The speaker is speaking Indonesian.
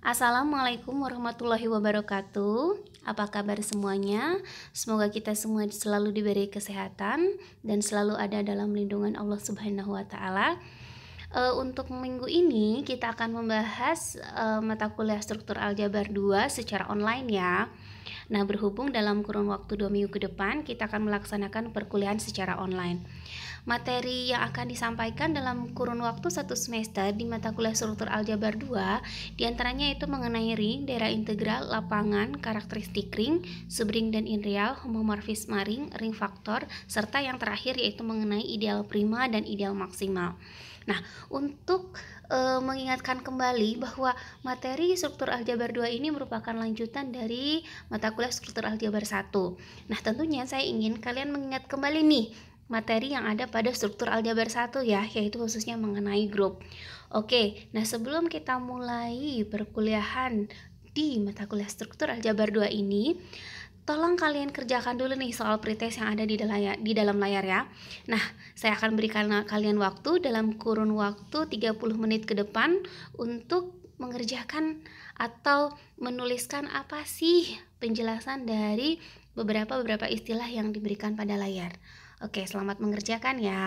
Assalamualaikum warahmatullahi wabarakatuh. Apa kabar semuanya? Semoga kita semua selalu diberi kesehatan dan selalu ada dalam lindungan Allah Subhanahu wa taala. E, untuk minggu ini kita akan membahas e, mata kuliah struktur aljabar 2 secara online ya. Nah, berhubung dalam kurun waktu dua minggu ke depan kita akan melaksanakan perkuliahan secara online materi yang akan disampaikan dalam kurun waktu satu semester di mata kuliah struktur aljabar 2 diantaranya itu mengenai ring, daerah integral, lapangan, karakteristik ring, subring dan inreal, homomorfisme ring, ring faktor, serta yang terakhir yaitu mengenai ideal prima dan ideal maksimal. Nah, untuk e, mengingatkan kembali bahwa materi struktur aljabar 2 ini merupakan lanjutan dari mata kuliah struktur aljabar 1. Nah, tentunya saya ingin kalian mengingat kembali nih materi yang ada pada struktur aljabar 1 ya, yaitu khususnya mengenai grup. Oke, nah sebelum kita mulai perkuliahan di mata kuliah struktur aljabar 2 ini, tolong kalian kerjakan dulu nih soal pretest yang ada di dalam, di dalam layar ya. Nah, saya akan berikan kalian waktu dalam kurun waktu 30 menit ke depan untuk mengerjakan atau menuliskan apa sih penjelasan dari beberapa-beberapa istilah yang diberikan pada layar. Oke, selamat mengerjakan ya.